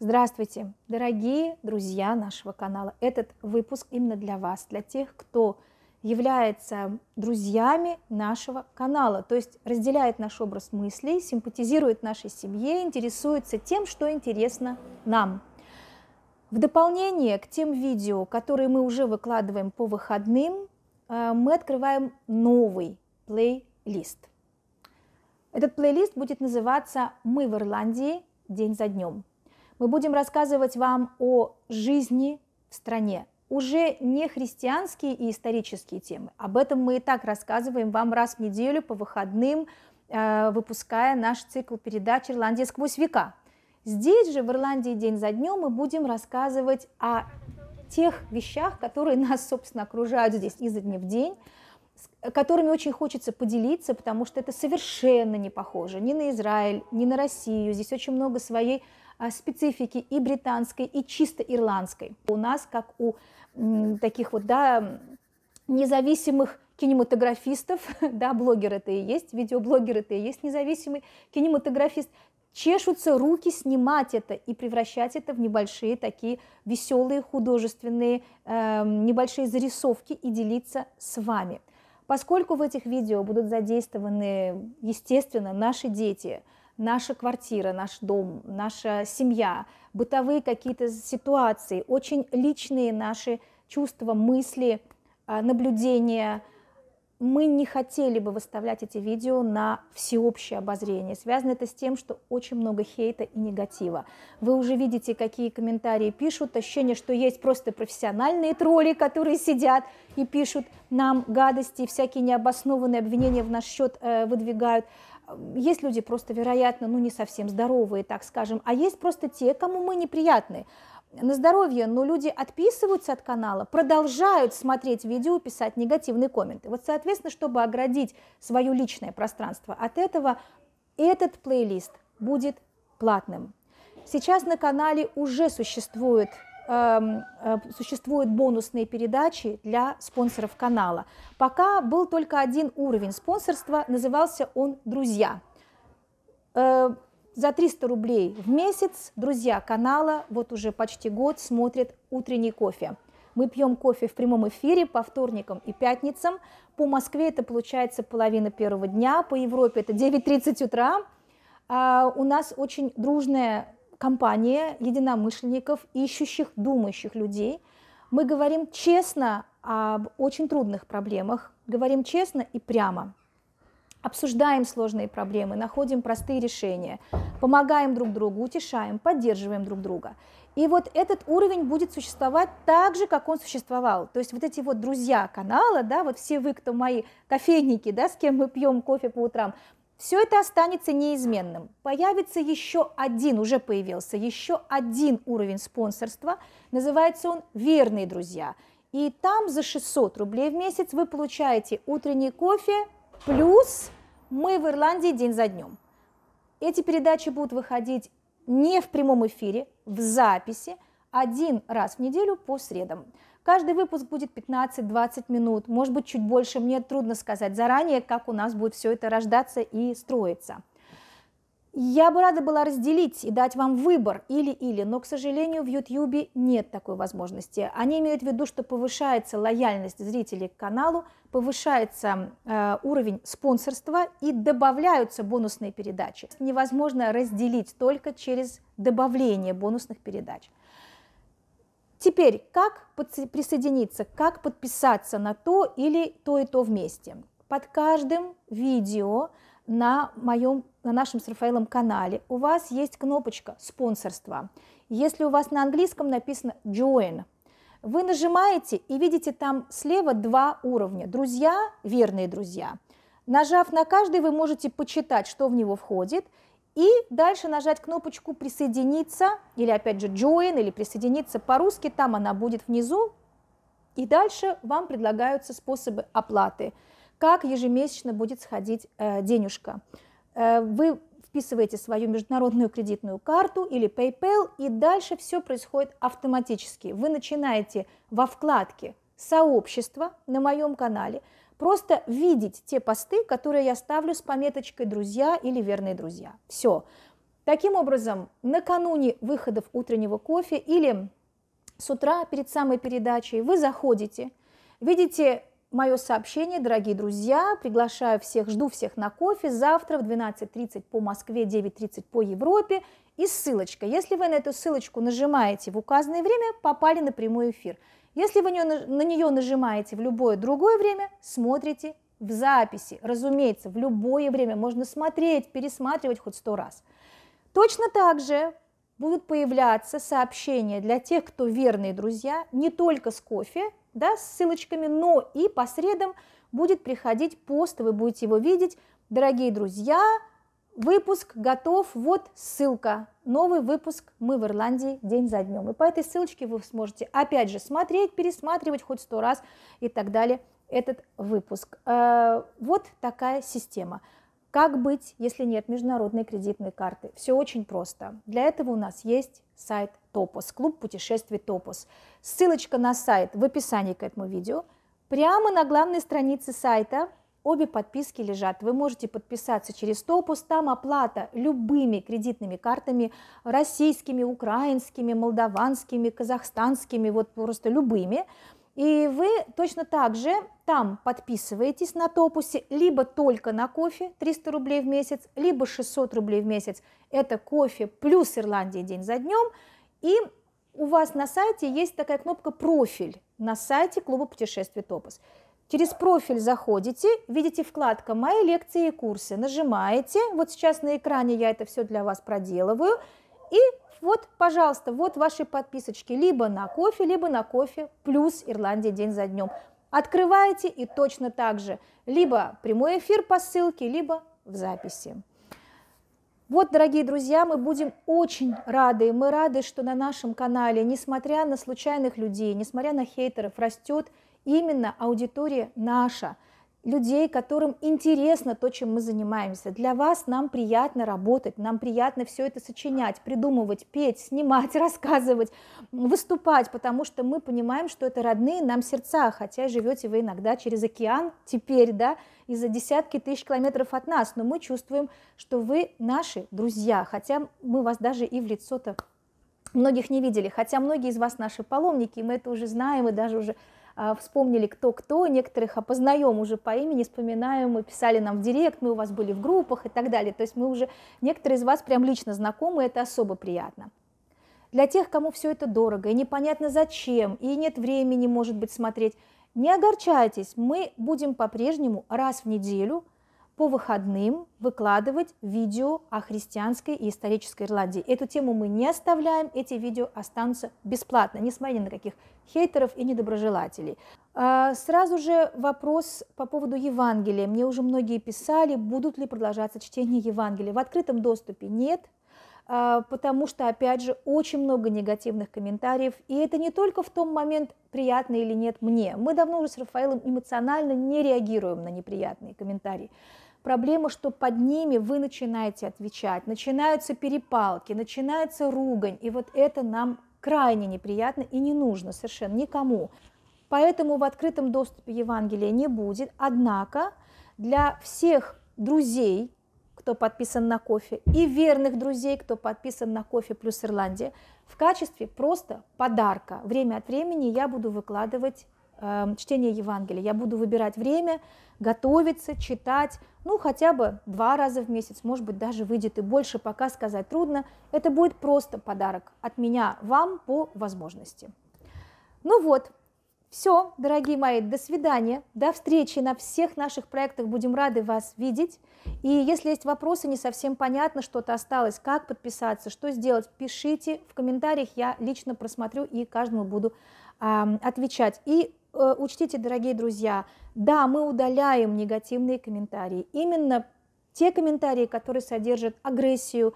Здравствуйте, дорогие друзья нашего канала. Этот выпуск именно для вас, для тех, кто является друзьями нашего канала, то есть разделяет наш образ мыслей, симпатизирует нашей семье, интересуется тем, что интересно нам. В дополнение к тем видео, которые мы уже выкладываем по выходным, э, мы открываем новый плейлист. Этот плейлист будет называться «Мы в Ирландии день за днем» мы будем рассказывать вам о жизни в стране. Уже не христианские и исторические темы. Об этом мы и так рассказываем вам раз в неделю по выходным, э, выпуская наш цикл передач «Ирландия сквозь века». Здесь же, в Ирландии день за днем, мы будем рассказывать о тех вещах, которые нас, собственно, окружают здесь изо дня в день, которыми очень хочется поделиться, потому что это совершенно не похоже ни на Израиль, ни на Россию. Здесь очень много своей а, специфики и британской, и чисто ирландской. У нас, как у таких вот да, независимых кинематографистов, да, блогер это и есть, видеоблогер это и есть независимый кинематографист, чешутся руки снимать это и превращать это в небольшие такие веселые художественные, э, небольшие зарисовки и делиться с вами. Поскольку в этих видео будут задействованы, естественно, наши дети – наша квартира, наш дом, наша семья, бытовые какие-то ситуации, очень личные наши чувства, мысли, а, наблюдения. Мы не хотели бы выставлять эти видео на всеобщее обозрение. Связано это с тем, что очень много хейта и негатива. Вы уже видите, какие комментарии пишут. Ощущение, что есть просто профессиональные тролли, которые сидят и пишут нам гадости, всякие необоснованные обвинения в наш счет э, выдвигают. Есть люди просто, вероятно, ну не совсем здоровые, так скажем, а есть просто те, кому мы неприятны. На здоровье, но люди отписываются от канала, продолжают смотреть видео, писать негативные комменты. Вот, соответственно, чтобы оградить свое личное пространство от этого, этот плейлист будет платным. Сейчас на канале уже существует Эм, э, существуют бонусные передачи для спонсоров канала. Пока был только один уровень спонсорства, назывался он «Друзья». Э, за 300 рублей в месяц друзья канала вот уже почти год смотрят «Утренний кофе». Мы пьем кофе в прямом эфире по вторникам и пятницам. По Москве это получается половина первого дня, по Европе это 9.30 утра. А у нас очень дружная компания единомышленников, ищущих, думающих людей. Мы говорим честно об очень трудных проблемах, говорим честно и прямо. Обсуждаем сложные проблемы, находим простые решения, помогаем друг другу, утешаем, поддерживаем друг друга. И вот этот уровень будет существовать так же, как он существовал. То есть вот эти вот друзья канала, да, вот все вы, кто мои кофейники, да, с кем мы пьем кофе по утрам, все это останется неизменным. Появится еще один, уже появился еще один уровень спонсорства. Называется он «Верные друзья». И там за 600 рублей в месяц вы получаете утренний кофе плюс «Мы в Ирландии день за днем». Эти передачи будут выходить не в прямом эфире, в записи, один раз в неделю по средам. Каждый выпуск будет 15-20 минут, может быть, чуть больше. Мне трудно сказать заранее, как у нас будет все это рождаться и строиться. Я бы рада была разделить и дать вам выбор или-или, но, к сожалению, в YouTube нет такой возможности. Они имеют в виду, что повышается лояльность зрителей к каналу, повышается э, уровень спонсорства и добавляются бонусные передачи. Невозможно разделить только через добавление бонусных передач. Теперь, как присоединиться, как подписаться на то или то и то вместе? Под каждым видео на, моем, на нашем с Рафаэлом канале у вас есть кнопочка спонсорства. Если у вас на английском написано «Join», вы нажимаете и видите там слева два уровня – «Друзья», «Верные друзья». Нажав на каждый, вы можете почитать, что в него входит – и дальше нажать кнопочку «Присоединиться» или опять же «Join» или «Присоединиться» по-русски, там она будет внизу. И дальше вам предлагаются способы оплаты, как ежемесячно будет сходить э, денежка. Э, вы вписываете свою международную кредитную карту или PayPal, и дальше все происходит автоматически. Вы начинаете во вкладке «Сообщество» на моем канале – Просто видеть те посты, которые я ставлю с пометочкой «друзья» или «верные друзья». Все. Таким образом, накануне выходов утреннего кофе или с утра перед самой передачей вы заходите, видите мое сообщение, дорогие друзья, приглашаю всех, жду всех на кофе завтра в 12.30 по Москве, 9.30 по Европе и ссылочка. Если вы на эту ссылочку нажимаете в указанное время, попали на прямой эфир – если вы на нее нажимаете в любое другое время, смотрите в записи. Разумеется, в любое время можно смотреть, пересматривать хоть сто раз. Точно так же будут появляться сообщения для тех, кто верные друзья, не только с кофе, да, с ссылочками, но и по средам будет приходить пост, вы будете его видеть. Дорогие друзья, Выпуск готов, вот ссылка. Новый выпуск «Мы в Ирландии день за днем». И по этой ссылочке вы сможете, опять же, смотреть, пересматривать хоть сто раз и так далее этот выпуск. Э, вот такая система. Как быть, если нет международной кредитной карты? Все очень просто. Для этого у нас есть сайт Топос, клуб путешествий Топос. Ссылочка на сайт в описании к этому видео. Прямо на главной странице сайта Обе подписки лежат. Вы можете подписаться через Топус, там оплата любыми кредитными картами, российскими, украинскими, молдаванскими, казахстанскими, вот просто любыми. И вы точно так же там подписываетесь на топусе либо только на кофе 300 рублей в месяц, либо 600 рублей в месяц. Это кофе плюс Ирландия день за днем. И у вас на сайте есть такая кнопка «Профиль» на сайте клуба путешествий «Топус». Через профиль заходите, видите вкладка «Мои лекции и курсы». Нажимаете, вот сейчас на экране я это все для вас проделываю. И вот, пожалуйста, вот ваши подписочки либо на кофе, либо на кофе плюс Ирландия день за днем. Открываете и точно так же либо прямой эфир по ссылке, либо в записи. Вот, дорогие друзья, мы будем очень рады. Мы рады, что на нашем канале, несмотря на случайных людей, несмотря на хейтеров, растет именно аудитория наша, людей, которым интересно то, чем мы занимаемся. Для вас нам приятно работать, нам приятно все это сочинять, придумывать, петь, снимать, рассказывать, выступать, потому что мы понимаем, что это родные нам сердца, хотя живете вы иногда через океан теперь, да, и за десятки тысяч километров от нас, но мы чувствуем, что вы наши друзья, хотя мы вас даже и в лицо-то многих не видели, хотя многие из вас наши паломники, мы это уже знаем, и даже уже а, вспомнили кто-кто, некоторых опознаем уже по имени, вспоминаем, мы писали нам в директ, мы у вас были в группах и так далее. То есть мы уже, некоторые из вас прям лично знакомы, это особо приятно. Для тех, кому все это дорого и непонятно зачем, и нет времени, может быть, смотреть, не огорчайтесь, мы будем по-прежнему раз в неделю – по выходным выкладывать видео о христианской и исторической Ирландии. Эту тему мы не оставляем, эти видео останутся бесплатно, несмотря ни на каких хейтеров и недоброжелателей. А, сразу же вопрос по поводу Евангелия. Мне уже многие писали, будут ли продолжаться чтения Евангелия. В открытом доступе нет, а, потому что, опять же, очень много негативных комментариев, и это не только в том момент, приятно или нет мне. Мы давно уже с Рафаэлом эмоционально не реагируем на неприятные комментарии. Проблема, что под ними вы начинаете отвечать, начинаются перепалки, начинается ругань, и вот это нам крайне неприятно и не нужно совершенно никому. Поэтому в открытом доступе Евангелия не будет, однако для всех друзей, кто подписан на кофе, и верных друзей, кто подписан на кофе плюс Ирландия, в качестве просто подарка. Время от времени я буду выкладывать Эм, чтение Евангелия. Я буду выбирать время, готовиться, читать, ну, хотя бы два раза в месяц, может быть, даже выйдет и больше, пока сказать трудно. Это будет просто подарок от меня вам по возможности. Ну вот, все, дорогие мои, до свидания, до встречи на всех наших проектах, будем рады вас видеть. И если есть вопросы, не совсем понятно, что-то осталось, как подписаться, что сделать, пишите в комментариях, я лично просмотрю и каждому буду эм, отвечать. И Э, учтите, дорогие друзья, да, мы удаляем негативные комментарии. Именно те комментарии, которые содержат агрессию,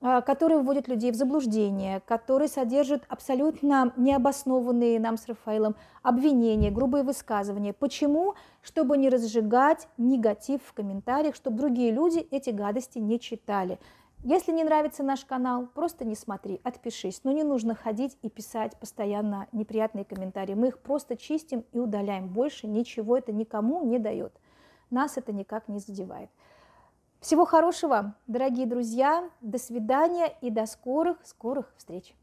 э, которые вводят людей в заблуждение, которые содержат абсолютно необоснованные нам с Рафаэлом обвинения, грубые высказывания. Почему? Чтобы не разжигать негатив в комментариях, чтобы другие люди эти гадости не читали. Если не нравится наш канал, просто не смотри, отпишись. Но не нужно ходить и писать постоянно неприятные комментарии. Мы их просто чистим и удаляем. Больше ничего это никому не дает. Нас это никак не задевает. Всего хорошего, дорогие друзья. До свидания и до скорых, скорых встреч.